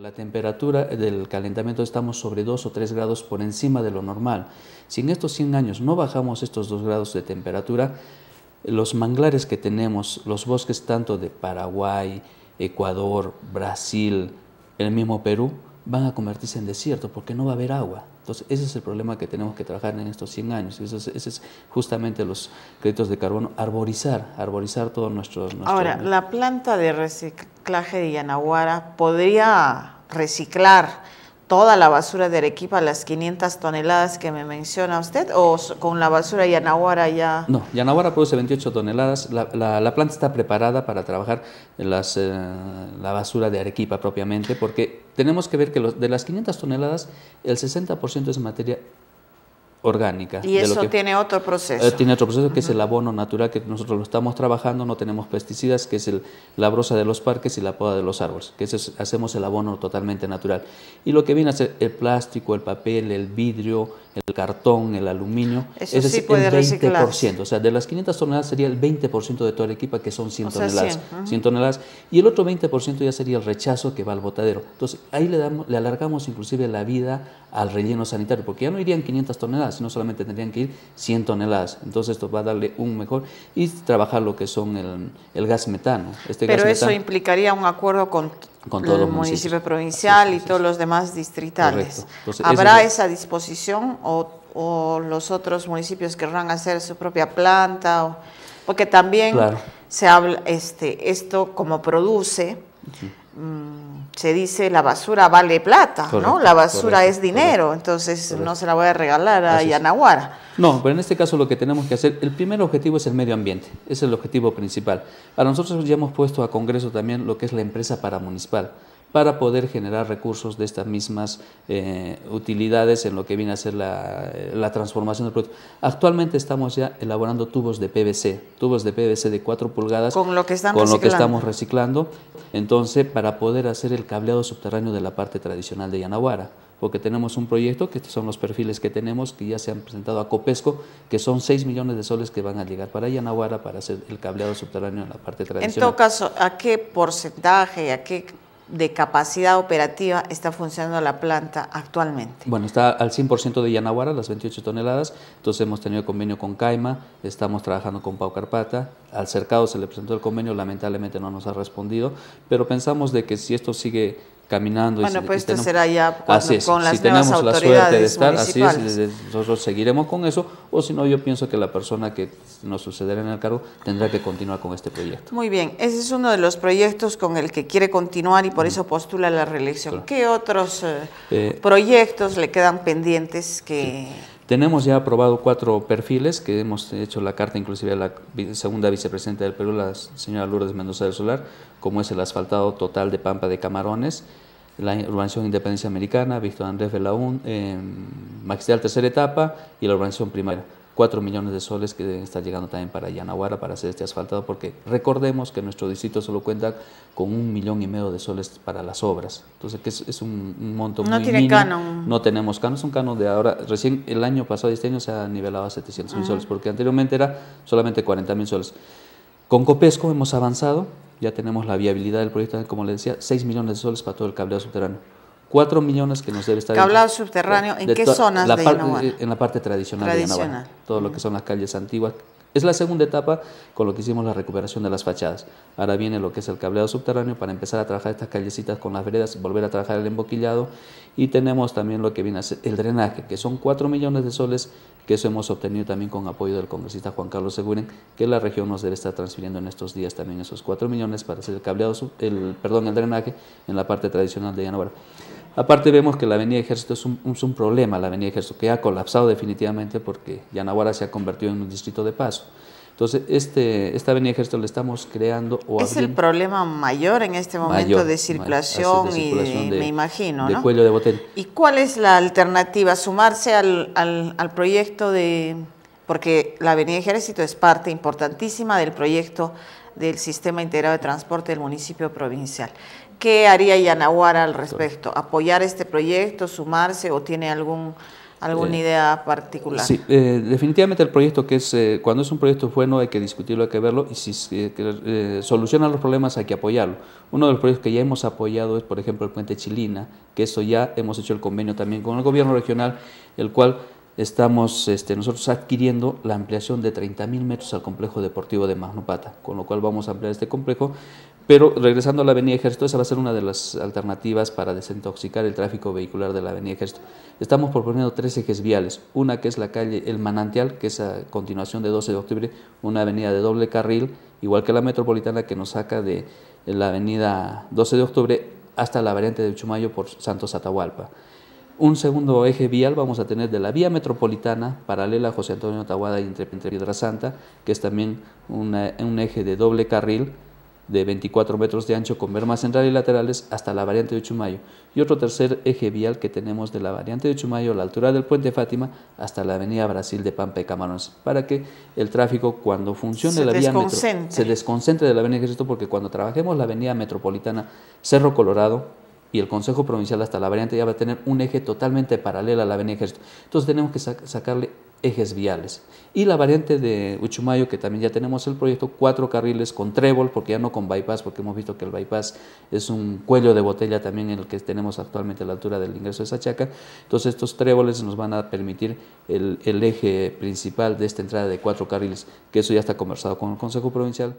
La temperatura del calentamiento estamos sobre 2 o 3 grados por encima de lo normal. Si en estos 100 años no bajamos estos 2 grados de temperatura, los manglares que tenemos, los bosques tanto de Paraguay, Ecuador, Brasil, el mismo Perú, van a convertirse en desierto porque no va a haber agua. Entonces, ese es el problema que tenemos que trabajar en estos 100 años. Eso es, ese es justamente los créditos de carbono, arborizar, arborizar todo nuestro... Ahora, la planta de reciclaje de Yanaguara podría reciclar toda la basura de Arequipa, las 500 toneladas que me menciona usted, o con la basura de Yanahuara ya? No, Yanahuara produce 28 toneladas. La, la, planta está preparada para trabajar las, eh, la basura de Arequipa propiamente, porque tenemos que ver que los, de las 500 toneladas, el 60% es materia orgánica. Y eso tiene otro proceso. Eh, tiene otro proceso que es el abono natural que nosotros lo estamos trabajando, no tenemos pesticidas, que es el, la brosa de los parques y la poda de los árboles, que hacemos el abono totalmente natural. Y lo que viene a ser el plástico, el papel, el vidrio, el cartón, el aluminio, ese sí es el 20%. O sea, de las 500 toneladas sería el 20% de toda la equipa, que son 100 toneladas. 100. 100 toneladas. Y el otro 20% ya sería el rechazo que va al botadero. Entonces, ahí le, damos, le alargamos inclusive la vida al relleno sanitario, porque ya no irían 500 toneladas, no solamente tendrían que ir 100 toneladas. Entonces esto va a darle un mejor y trabajar lo que son el, el gas metano. Este Pero eso implicaría un acuerdo con, con el municipio provincial y todos los demás distritales. ¿Habrá esa disposición o, los otros municipios querrán hacer su propia planta? O, porque también se habla este esto como produce se dice la basura vale plata, ¿no? La basura es dinero, entonces no se la voy a regalar a Yanaguara. No, pero en este caso lo que tenemos que hacer, el primer objetivo es el medio ambiente, es el objetivo principal. Para nosotros ya hemos puesto a Congreso también lo que es la empresa paramunicipal. municipal para poder generar recursos de estas mismas eh, utilidades en lo que viene a ser la, transformación del producto. Actualmente estamos ya elaborando tubos de PVC, tubos de PVC de 4 pulgadas con lo que, con lo que estamos reciclando, entonces para poder hacer el cableado subterráneo de la parte tradicional de Yanaguara porque tenemos un proyecto, que estos son los perfiles que tenemos, que ya se han presentado a Copesco, que son 6 millones de soles que van a llegar para Yanaguara para hacer el cableado subterráneo en la parte tradicional. En todo caso, ¿a qué porcentaje, a qué de capacidad operativa está funcionando la planta actualmente? Bueno, está al 100% de Yanaguara, las 28 toneladas, entonces hemos tenido convenio con Caima, estamos trabajando con Pau Carpata, al cercado se le presentó el convenio, lamentablemente no nos ha respondido, pero pensamos de que si esto sigue caminando. Bueno, y pues esto será ya con las si autoridades la suerte de estar, así es, nosotros seguiremos con eso, o si no, yo pienso que la persona que nos sucederá en el cargo tendrá que continuar con este proyecto. Muy bien, ese es uno de los proyectos con el que quiere continuar y por eso postula la reelección. ¿Qué otros eh, eh, proyectos le quedan pendientes que... Tenemos ya aprobado cuatro perfiles que hemos hecho la carta inclusive a la segunda vicepresidenta del Perú, la señora Lourdes Mendoza del Solar, como es el asfaltado total de Pampa de Camarones, la urbanización Independencia Americana, Víctor Andrés Belaún, eh, Magistral Tercera Etapa y la urbanización Primera. 4 millones de soles que deben estar llegando también para Yanaguara para hacer este asfaltado, porque recordemos que nuestro distrito solo cuenta con un millón y medio de soles para las obras. Entonces, que es, un monto muy monto no tiene canon. No tenemos canon, es un canon de ahora. Recién el año pasado, este año, se ha nivelado a 700 mil ah. soles, porque anteriormente era solamente 40 mil soles. Con Copesco hemos avanzado, ya tenemos la viabilidad del proyecto, como le decía, 6 millones de soles para todo el cableado subterráneo 4 millones que nos debe estar... ¿El subterráneo, ¿en qué zonas de En la parte tradicional, de Inahuac, todo lo que son las calles antiguas. Es la segunda etapa con lo que hicimos la recuperación de las fachadas. Ahora viene lo que es el cableado subterráneo para empezar a trabajar estas callecitas con las veredas, volver a trabajar el emboquillado y tenemos también lo que viene a ser el drenaje, que son 4 millones de soles que eso hemos obtenido también con apoyo del congresista Juan Carlos Seguren, que la región nos debe estar transfiriendo en estos días también esos 4 millones para hacer el cableado, el, perdón, el drenaje en la parte tradicional de Llanovara. Aparte vemos que la Avenida Ejército es un, problema, la Avenida Ejército, que ha colapsado definitivamente porque Yanahuara se ha convertido en un distrito de paso. Entonces, este, esta avenida Ejército la estamos creando o Es el problema mayor en este momento de, circulación y me imagino, cuello de botella. ¿Y cuál es la alternativa? ¿Sumarse al proyecto de, porque la Avenida Ejército es parte importantísima del proyecto del Sistema Integrado de Transporte del municipio provincial. ¿Qué haría Yanaguara al respecto? ¿Apoyar este proyecto, sumarse o tiene algún, alguna eh, idea particular? Sí, eh, definitivamente el proyecto que es, eh, cuando es un proyecto bueno hay que discutirlo, hay que verlo y si soluciona los problemas hay que apoyarlo. Uno de los proyectos que ya hemos apoyado es, por ejemplo, el puente Chilina, que eso ya hemos hecho el convenio también con el gobierno regional, el cual estamos este, nosotros adquiriendo la ampliación de 30.000 metros al complejo deportivo de Magnopata, con lo cual vamos a ampliar este complejo. Pero regresando a la Avenida Ejército, esa va a ser una de las alternativas para desintoxicar el tráfico vehicular de la Avenida Ejército. Estamos proponiendo tres ejes viales. Una que es la calle El Manantial, que es a continuación de 12 de octubre, una avenida de doble carril, igual que la metropolitana que nos saca de la avenida 12 de octubre hasta la variante de Chumayo por Santos Atahualpa. Un segundo eje vial vamos a tener de la vía metropolitana, paralela a José Antonio Taguada y entre, entre Piedra Santa, que es también un eje de doble carril de 24 metros de ancho con vermas central y laterales hasta la variante de Chumayo. Y otro tercer eje vial que tenemos de la variante de Chumayo a la altura del puente Fátima hasta la avenida Brasil de Pampa y Camarones, para que el tráfico cuando funcione la vía metro, se desconcentre de la avenida Ejército, porque cuando trabajemos la avenida metropolitana Cerro Colorado, y el Consejo Provincial hasta la variante ya va a tener un eje totalmente paralelo a la avenida Ejército. Entonces tenemos que sacarle ejes viales. Y la variante de Uchumayo, que también ya tenemos el proyecto, cuatro carriles con trébol, porque ya no con bypass, porque hemos visto que el bypass es un cuello de botella también en el que tenemos actualmente a la altura del ingreso de Sachaca. Entonces estos tréboles nos van a permitir el eje principal de esta entrada de cuatro carriles, que eso ya está conversado con el Consejo Provincial.